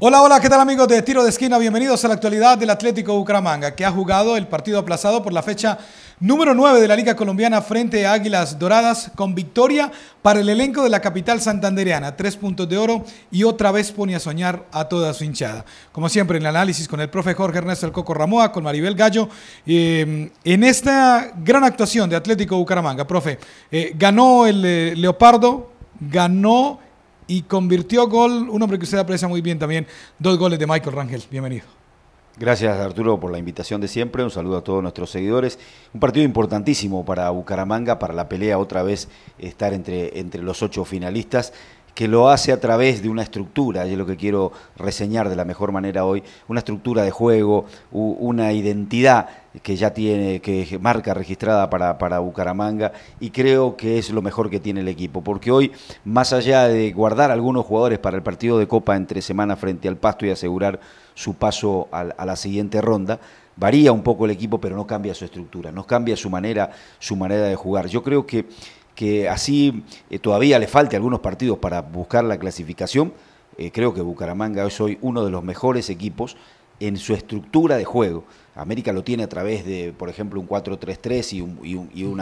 Hola, hola, ¿qué tal amigos de Tiro de Esquina? Bienvenidos a la actualidad del Atlético Bucaramanga, que ha jugado el partido aplazado por la fecha número 9 de la Liga Colombiana frente a Águilas Doradas, con victoria para el elenco de la capital santandereana. Tres puntos de oro y otra vez pone a soñar a toda su hinchada. Como siempre, en el análisis con el profe Jorge Ernesto El Coco Ramoa, con Maribel Gallo, eh, en esta gran actuación de Atlético Bucaramanga, profe, eh, ganó el eh, Leopardo, ganó y convirtió gol, un hombre que usted aprecia muy bien también, dos goles de Michael Rangel. Bienvenido. Gracias Arturo por la invitación de siempre, un saludo a todos nuestros seguidores. Un partido importantísimo para Bucaramanga, para la pelea otra vez estar entre, entre los ocho finalistas que lo hace a través de una estructura, y es lo que quiero reseñar de la mejor manera hoy, una estructura de juego, una identidad que ya tiene, que marca registrada para, para, Bucaramanga y creo que es lo mejor que tiene el equipo, porque hoy, más allá de guardar algunos jugadores para el partido de Copa entre semana frente al Pasto y asegurar su paso a, la siguiente ronda, varía un poco el equipo, pero no cambia su estructura, no cambia su manera, su manera de jugar. Yo creo que que así eh, todavía le falte algunos partidos para buscar la clasificación, eh, creo que Bucaramanga es hoy uno de los mejores equipos en su estructura de juego. América lo tiene a través de, por ejemplo, un 4-3-3 y un,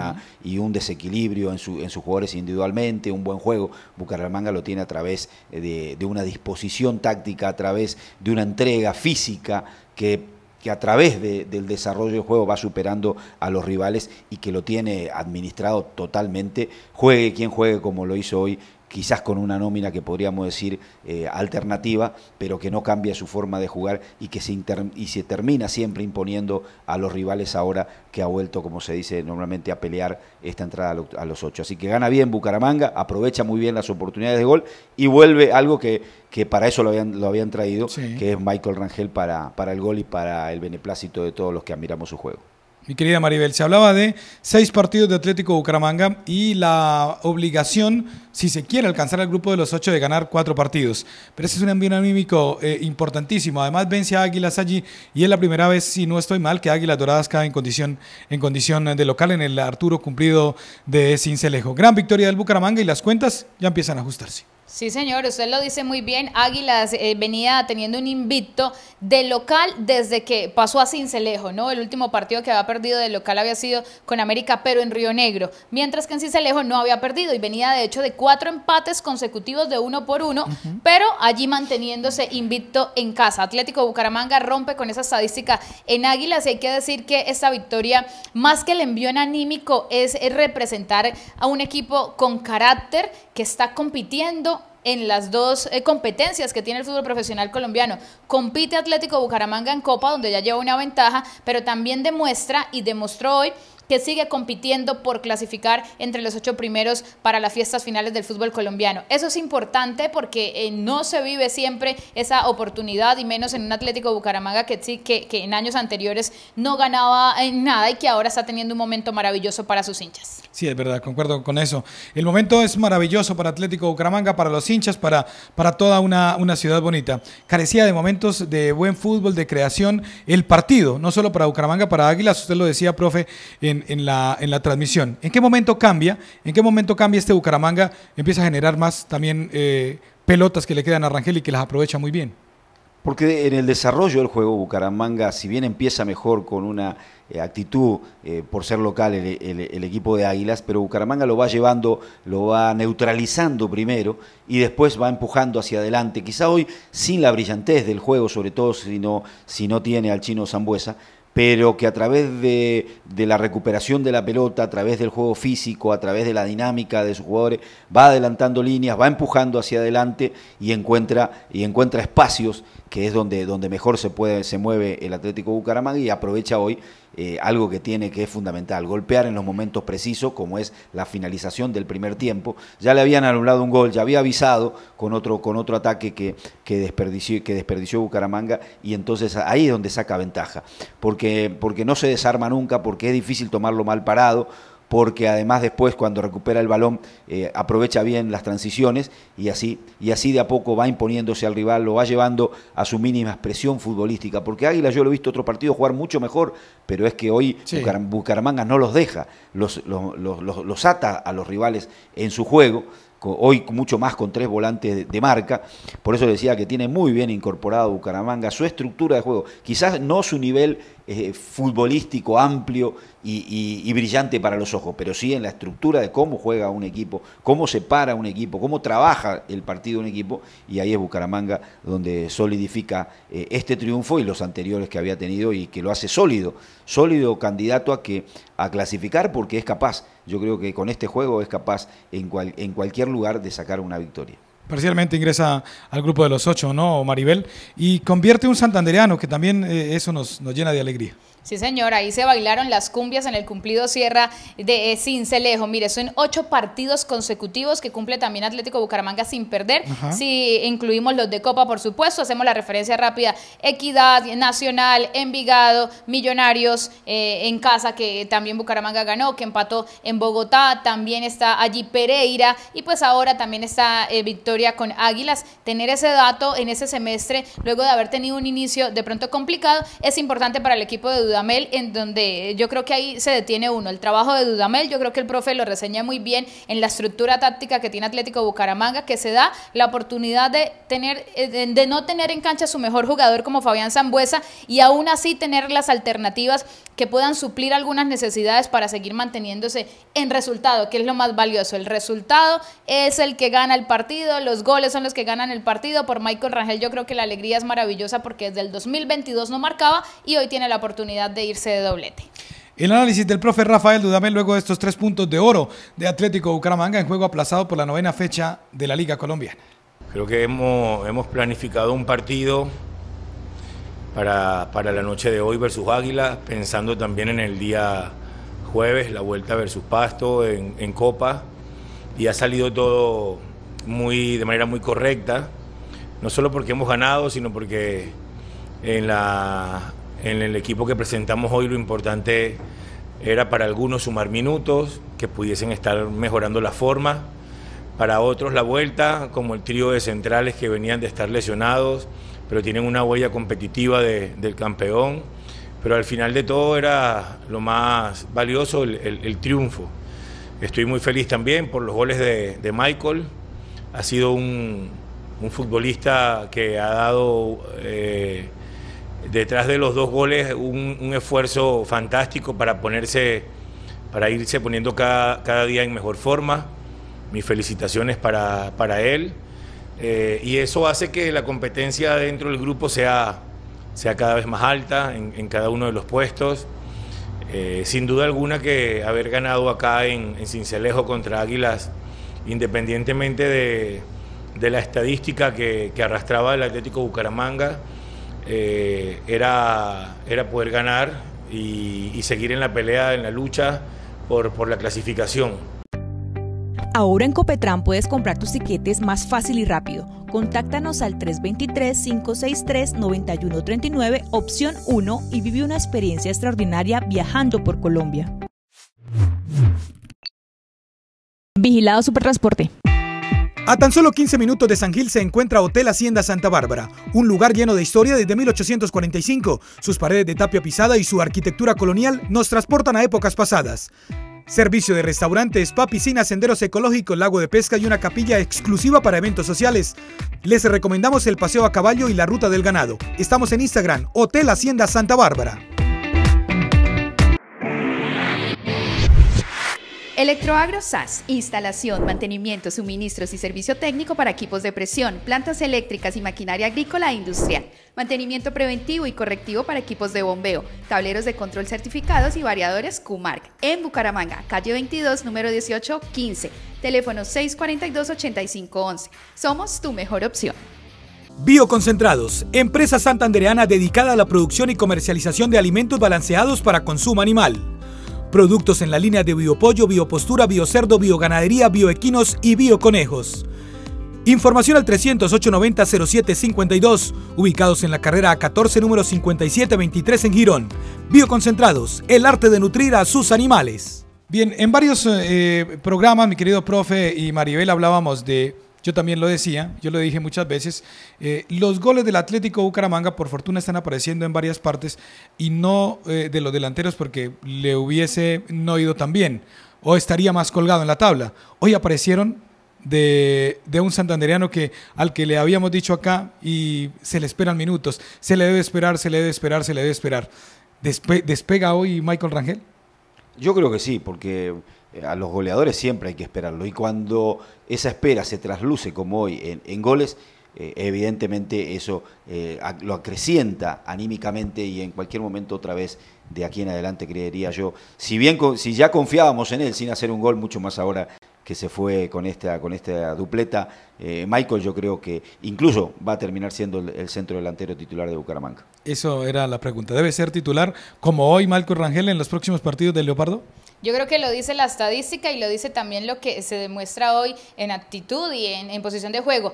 y un desequilibrio en, sus jugadores individualmente, un buen juego. Bucaramanga lo tiene a través de una disposición táctica, a través de una entrega física que que a través del desarrollo del juego va superando a los rivales y que lo tiene administrado totalmente, juegue quien juegue como lo hizo hoy quizás con una nómina que podríamos decir eh, alternativa, pero que no cambia su forma de jugar y que se, y se termina siempre imponiendo a los rivales ahora que ha vuelto, como se dice normalmente, a pelear esta entrada a, los ocho. Así que gana bien Bucaramanga, aprovecha muy bien las oportunidades de gol y vuelve algo que, que para eso lo habían, lo habían traído, que es Michael Rangel para, para el gol y para el beneplácito de todos los que admiramos su juego. Mi querida Maribel, se hablaba de seis partidos de Atlético Bucaramanga y la obligación, si se quiere alcanzar al grupo de los ocho, de ganar cuatro partidos. Pero ese es un ambiente anímico eh, importantísimo. Además, vence a Águilas allí y es la primera vez, si no estoy mal, que Águilas Doradas cae en condición, en condición de local en el Arturo cumplido de Cincelejo. Gran victoria del Bucaramanga y las cuentas ya empiezan a ajustarse. Sí, señor, usted lo dice muy bien. Águilas eh, venía teniendo un invicto de local desde que pasó a Cincelejo, ¿no? El último partido que había perdido de local había sido con América, pero en Río Negro, mientras que en Cincelejo no había perdido y venía de hecho de cuatro empates consecutivos de uno por uno, pero allí manteniéndose invicto en casa. Atlético Bucaramanga rompe con esa estadística en Águilas y hay que decir que esta victoria, más que el envío en anímico, es representar a un equipo con carácter que está compitiendo en las dos eh, competencias que tiene el fútbol profesional colombiano. Compite Atlético Bucaramanga en Copa, donde ya lleva una ventaja, pero también demuestra y demostró hoy que sigue compitiendo por clasificar entre los ocho primeros para las fiestas finales del fútbol colombiano. Eso es importante porque eh, no se vive siempre esa oportunidad y menos en un Atlético Bucaramanga que, que, que en años anteriores no ganaba en nada y que ahora está teniendo un momento maravilloso para sus hinchas. Sí, es verdad, concuerdo con eso. El momento es maravilloso para Atlético Bucaramanga, para los hinchas, para, para toda una ciudad bonita. Carecía de momentos de buen fútbol, de creación, el partido, no solo para Bucaramanga, para Águilas, usted lo decía, profe, en, en, la, transmisión. ¿En qué momento cambia? ¿En qué momento cambia este Bucaramanga? Empieza a generar más también eh, pelotas que le quedan a Rangel y que las aprovecha muy bien. Porque en el desarrollo del juego Bucaramanga, si bien empieza mejor con una eh, actitud eh, por ser local el, equipo de Águilas, pero Bucaramanga lo va llevando, lo va neutralizando primero y después va empujando hacia adelante. Quizá hoy sin la brillantez del juego, sobre todo si no, si no tiene al chino Zambuesa, pero que a través de, de, la recuperación de la pelota, a través del juego físico, a través de la dinámica de sus jugadores, va adelantando líneas, va empujando hacia adelante y encuentra, y encuentra espacios, que es donde, donde mejor se, puede, se mueve el Atlético Bucaramanga y aprovecha hoy eh, algo que tiene que es fundamental, golpear en los momentos precisos, como es la finalización del primer tiempo. Ya le habían anulado un gol, ya había avisado con otro, con otro ataque que, que, desperdició, Bucaramanga, y entonces ahí es donde saca ventaja, porque, porque no se desarma nunca, porque es difícil tomarlo mal parado porque además después cuando recupera el balón eh, aprovecha bien las transiciones y así, y así de a poco va imponiéndose al rival, lo va llevando a su mínima expresión futbolística, porque Águila yo lo he visto otro partido jugar mucho mejor, pero es que hoy Bucaramanga no los deja, los, los, los ata a los rivales en su juego hoy mucho más con tres volantes de marca, por eso decía que tiene muy bien incorporado Bucaramanga su estructura de juego, quizás no su nivel eh, futbolístico amplio y, brillante para los ojos, pero sí en la estructura de cómo juega un equipo, cómo se para un equipo, cómo trabaja el partido un equipo, y ahí es Bucaramanga donde solidifica eh, este triunfo y los anteriores que había tenido y que lo hace sólido, sólido candidato a que a clasificar porque es capaz yo creo que con este juego es capaz en, en cualquier lugar de sacar una victoria parcialmente ingresa al grupo de los ocho, ¿no, Maribel? Y convierte un santandereano, que también eh, eso nos llena de alegría. Sí, señor, ahí se bailaron las cumbias en el cumplido Sierra de eh, Cincelejo. Mire, son ocho partidos consecutivos que cumple también Atlético Bucaramanga sin perder. Si incluimos los de Copa, por supuesto, hacemos la referencia rápida. Equidad, Nacional, Envigado, Millonarios eh, en casa, que también Bucaramanga ganó, que empató en Bogotá. También está allí Pereira y pues ahora también está eh, Victoria con Águilas. Tener ese dato en ese semestre, luego de haber tenido un inicio de pronto complicado, es importante para el equipo de Dudamel, en donde yo creo que ahí se detiene uno. El trabajo de Dudamel, yo creo que el profe lo reseña muy bien en la estructura táctica que tiene Atlético Bucaramanga, que se da la oportunidad de tener, eh, de no tener en cancha su mejor jugador como Fabián Zambuesa y aún así tener las alternativas que puedan suplir algunas necesidades para seguir manteniéndose en resultado, que es lo más valioso. El resultado es el que gana el partido, los goles son los que ganan el partido. Por Michael Rangel yo creo que la alegría es maravillosa porque desde el 2022 no marcaba y hoy tiene la oportunidad de irse de doblete. El análisis del profe Rafael Dudamel luego de estos tres puntos de oro de Atlético Bucaramanga en juego aplazado por la novena fecha de la Liga Colombia. Creo que hemos, hemos planificado un partido para, la noche de hoy versus Águila, pensando también en el día jueves, la vuelta versus Pasto en, en Copa, y ha salido todo muy, de manera muy correcta, no solo porque hemos ganado, sino porque en la en el equipo que presentamos hoy lo importante era para algunos sumar minutos, que pudiesen estar mejorando la forma, para otros la vuelta, como el trío de centrales que venían de estar lesionados, pero tienen una huella competitiva del campeón, pero al final de todo era lo más valioso el, triunfo. Estoy muy feliz también por los goles de, Michael, ha sido un, un, futbolista que ha dado... Eh, detrás de los dos goles un, esfuerzo fantástico para ponerse, para irse poniendo cada, día en mejor forma. Mis felicitaciones para, él. Eh, y eso hace que la competencia dentro del grupo sea, sea cada vez más alta en, cada uno de los puestos. Eh, sin duda alguna que haber ganado acá en, Cincelejo contra Águilas, independientemente de, la estadística que, arrastraba el Atlético Bucaramanga, eh, era, poder ganar y, seguir en la pelea, en la lucha por, por la clasificación. Ahora en Copetran puedes comprar tus tiquetes más fácil y rápido. Contáctanos al 323-563-9139, opción 1, y vive una experiencia extraordinaria viajando por Colombia. Vigilado Supertransporte. A tan solo 15 minutos de San Gil se encuentra Hotel Hacienda Santa Bárbara, un lugar lleno de historia desde 1845. Sus paredes de tapia pisada y su arquitectura colonial nos transportan a épocas pasadas. Servicio de restaurantes, spa, piscina, senderos ecológicos, lago de pesca y una capilla exclusiva para eventos sociales. Les recomendamos el paseo a caballo y la ruta del ganado. Estamos en Instagram, Hotel Hacienda Santa Bárbara. Electroagro SAS, instalación, mantenimiento, suministros y servicio técnico para equipos de presión, plantas eléctricas y maquinaria agrícola e industrial, mantenimiento preventivo y correctivo para equipos de bombeo, tableros de control certificados y variadores QMARC, en Bucaramanga, calle 22, número 1815, teléfono 642-8511. Somos tu mejor opción. Bioconcentrados, empresa santandereana dedicada a la producción y comercialización de alimentos balanceados para consumo animal. Productos en la línea de biopollo, biopostura, biocerdo, bioganadería, bioequinos y bioconejos. Información al 308-90-0752, ubicados en la carrera 14 número 5723 en Girón. Bioconcentrados, el arte de nutrir a sus animales. Bien, en varios eh, eh, programas, mi querido profe y Maribel, hablábamos de yo también lo decía, yo lo dije muchas veces, eh, los goles del Atlético Bucaramanga por fortuna están apareciendo en varias partes y no eh, de los delanteros porque le hubiese no ido tan bien o estaría más colgado en la tabla. Hoy aparecieron de, un santandereano que, al que le habíamos dicho acá y se le esperan minutos, se le debe esperar, se le debe esperar, se le debe esperar. ¿Despega hoy Michael Rangel? Yo creo que sí, porque eh, a los goleadores siempre hay que esperarlo. Y cuando esa espera se trasluce, como hoy, en, goles, eh, evidentemente eso eh, lo acrecienta anímicamente y en cualquier momento otra vez de aquí en adelante, creería yo. Si bien si ya confiábamos en él sin hacer un gol, mucho más ahora que se fue con esta, con esta dupleta, Michael yo creo que incluso va a terminar siendo el, centro delantero titular de Bucaramanga. Eso era la pregunta. ¿Debe ser titular como hoy Michael Rangel en los próximos partidos de Leopardo? Yo creo que lo dice la estadística y lo dice también lo que se demuestra hoy en actitud y en, posición de juego.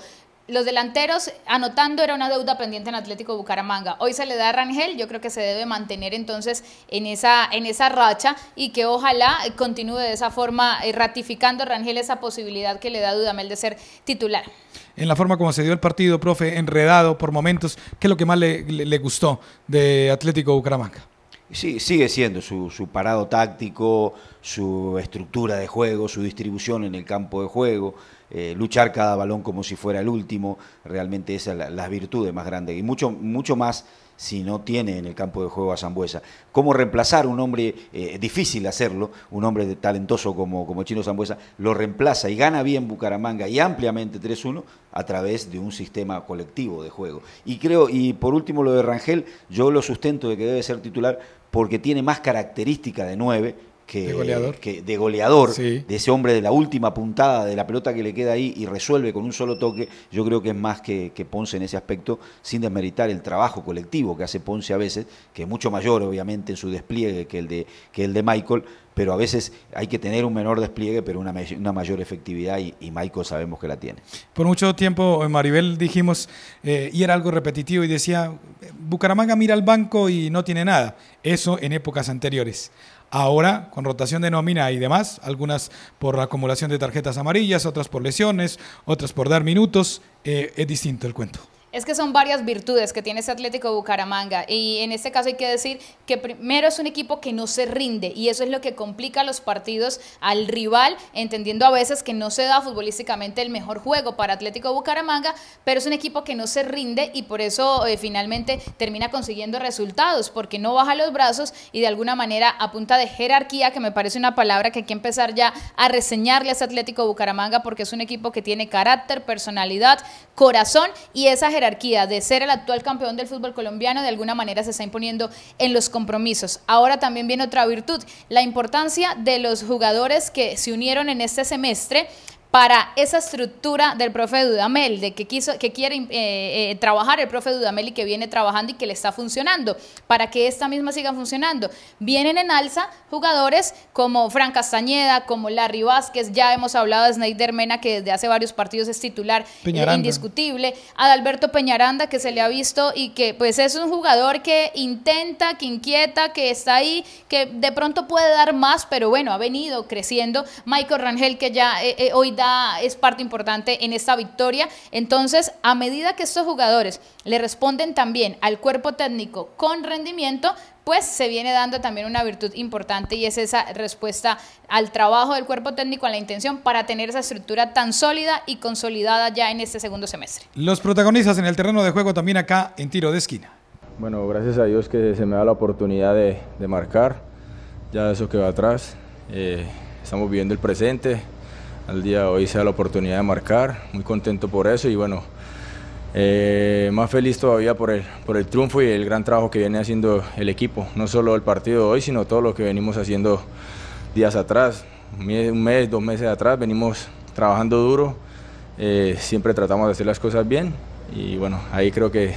Los delanteros anotando era una deuda pendiente en Atlético Bucaramanga. Hoy se le da a Rangel, yo creo que se debe mantener entonces en esa, en esa racha y que ojalá continúe de esa forma, eh, ratificando Rangel esa posibilidad que le da Dudamel de ser titular. En la forma como se dio el partido, profe, enredado por momentos, ¿qué es lo que más le gustó de Atlético Bucaramanga? Sí, sigue siendo su, parado táctico, su estructura de juego, su distribución en el campo de juego, eh, luchar cada balón como si fuera el último, realmente esas las virtudes más grandes y mucho, mucho más si no tiene en el campo de juego a Zambuesa. ¿Cómo reemplazar un hombre, eh, difícil hacerlo, un hombre talentoso como, como Chino Zambuesa, lo reemplaza y gana bien Bucaramanga y ampliamente 3-1 a través de un sistema colectivo de juego? Y creo, y por último lo de Rangel, yo lo sustento de que debe ser titular porque tiene más característica de 9, de goleador, de, ese hombre de la última puntada de la pelota que le queda ahí y resuelve con un solo toque, yo creo que es más que, Ponce en ese aspecto, sin desmeritar el trabajo colectivo que hace Ponce a veces, que es mucho mayor obviamente en su despliegue que el de, que el de Michael, pero a veces hay que tener un menor despliegue, pero una, mayor efectividad y, Michael sabemos que la tiene. Por mucho tiempo, eh, Maribel, dijimos, eh, y era algo repetitivo, y decía, Bucaramanga mira al banco y no tiene nada. Eso en épocas anteriores. Ahora, con rotación de nómina y demás, algunas por acumulación de tarjetas amarillas, otras por lesiones, otras por dar minutos, eh, es distinto el cuento. Es que son varias virtudes que tiene este Atlético Bucaramanga y en este caso hay que decir que primero es un equipo que no se rinde y eso es lo que complica los partidos al rival, entendiendo a veces que no se da futbolísticamente el mejor juego para Atlético Bucaramanga, pero es un equipo que no se rinde y por eso eh, finalmente termina consiguiendo resultados, porque no baja los brazos y de alguna manera apunta de jerarquía, que me parece una palabra que hay que empezar ya a reseñarle a este Atlético Bucaramanga porque es un equipo que tiene carácter, personalidad, corazón y esa jerarquía de ser el actual campeón del fútbol colombiano de alguna manera se está imponiendo en los compromisos. Ahora también viene otra virtud, la importancia de los jugadores que se unieron en este semestre para esa estructura del profe Dudamel, de que, quiso, que quiere eh, eh, trabajar el profe Dudamel y que viene trabajando y que le está funcionando, para que esta misma siga funcionando. Vienen en alza jugadores como Fran Castañeda, como Larry Vázquez, ya hemos hablado de Snyder Mena, que desde hace varios partidos es titular eh, indiscutible, Adalberto Peñaranda, que se le ha visto y que pues es un jugador que intenta, que inquieta, que está ahí, que de pronto puede dar más, pero bueno, ha venido creciendo. Michael Rangel, que ya hoy da es parte importante en esta victoria. Entonces, a medida que estos jugadores le responden también al cuerpo técnico con rendimiento, pues se viene dando también una virtud importante y es esa respuesta al trabajo del cuerpo técnico, a la intención para tener esa estructura tan sólida y consolidada ya en este segundo semestre. Los protagonistas en el terreno de juego también acá en tiro de esquina. Bueno, gracias a Dios que se me da la oportunidad de, marcar, ya eso que va atrás. Eh, estamos viviendo el presente, al día de hoy sea la oportunidad de marcar. Muy contento por eso y bueno, eh, más feliz todavía por el, por el triunfo y el gran trabajo que viene haciendo el equipo. No solo el partido de hoy, sino todo lo que venimos haciendo días atrás, un mes, dos meses atrás, venimos trabajando duro. Eh, siempre tratamos de hacer las cosas bien y bueno, ahí creo que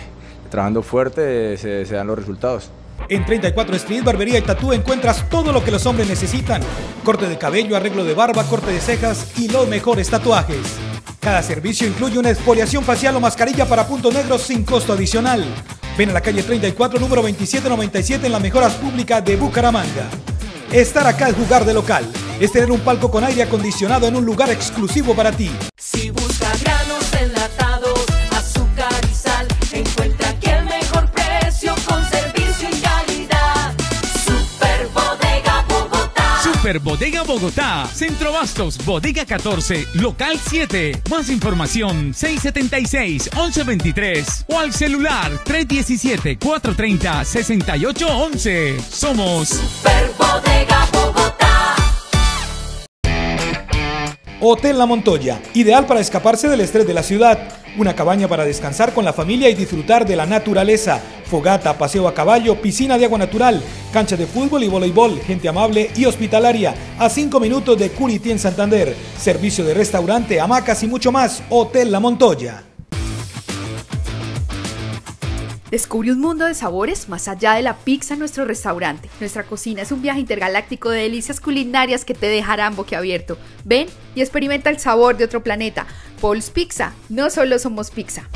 trabajando fuerte se dan los resultados. En 34 Street, Barbería y Tatú encuentras todo lo que los hombres necesitan. Corte de cabello, arreglo de barba, corte de cejas y los mejores tatuajes. Cada servicio incluye una exfoliación facial o mascarilla para puntos negros sin costo adicional. Ven a la calle 34, número 2797 en las mejoras públicas de Bucaramanga. Estar acá es jugar de local. Es tener un palco con aire acondicionado en un lugar exclusivo para ti. Si Super Bodega Bogotá, Centro Bastos, Bodega 14, Local 7. Más información 676-1123 o al celular 317-430-6811. Somos Super Bodega Bogotá. Hotel La Montoya, ideal para escaparse del estrés de la ciudad. Una cabaña para descansar con la familia y disfrutar de la naturaleza. Fogata, paseo a caballo, piscina de agua natural, cancha de fútbol y voleibol, gente amable y hospitalaria. A 5 minutos de Curití en Santander. Servicio de restaurante, hamacas y mucho más. Hotel La Montoya. Descubre un mundo de sabores más allá de la pizza en nuestro restaurante. Nuestra cocina es un viaje intergaláctico de delicias culinarias que te dejarán boquiabierto. Ven y experimenta el sabor de otro planeta. Paul's Pizza, no solo somos pizza.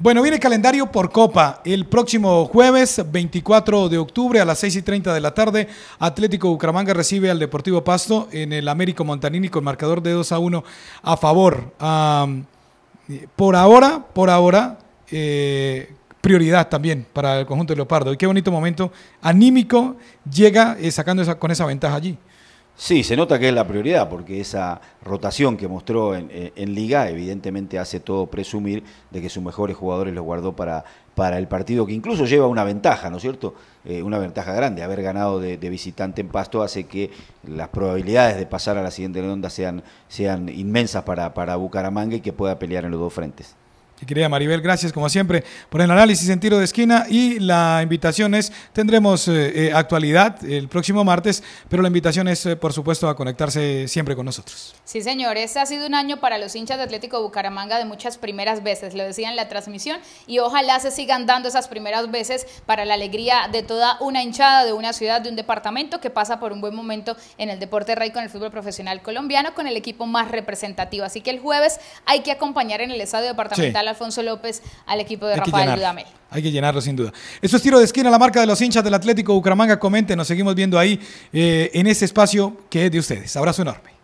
Bueno, viene el calendario por Copa. El próximo jueves 24 de octubre a las 6 y 30 de la tarde, Atlético Bucaramanga recibe al Deportivo Pasto en el Américo Montanini con marcador de 2 a 1 a favor. Por ahora, por ahora, eh, prioridad también para el conjunto de Leopardo. Y qué bonito momento anímico llega eh, sacando esa, con esa ventaja allí. Sí, se nota que es la prioridad, porque esa rotación que mostró en, Liga, evidentemente hace todo presumir de que sus mejores jugadores los guardó para, para el partido, que incluso lleva una ventaja, ¿no es cierto? Eh, una ventaja grande. Haber ganado de, de, visitante en Pasto hace que las probabilidades de pasar a la siguiente ronda sean, sean inmensas para, para Bucaramanga y que pueda pelear en los dos frentes. Quería querida Maribel, gracias como siempre por el análisis en tiro de esquina y la invitación es, tendremos eh, eh, actualidad el próximo martes, pero la invitación es, eh, por supuesto, a conectarse siempre con nosotros. Sí, señor, este ha sido un año para los hinchas de Atlético Bucaramanga de muchas primeras veces, lo decía en la transmisión, y ojalá se sigan dando esas primeras veces para la alegría de toda una hinchada, de una ciudad, de un departamento que pasa por un buen momento en el deporte rey con el fútbol profesional colombiano, con el equipo más representativo. Así que el jueves hay que acompañar en el estadio departamental. Alfonso López al equipo de Rafael Hay que llenarlo sin duda. Eso es tiro de esquina, la marca de los hinchas del Atlético Bucaramanga. Comenten, nos seguimos viendo ahí eh, en ese espacio que es de ustedes. Abrazo enorme.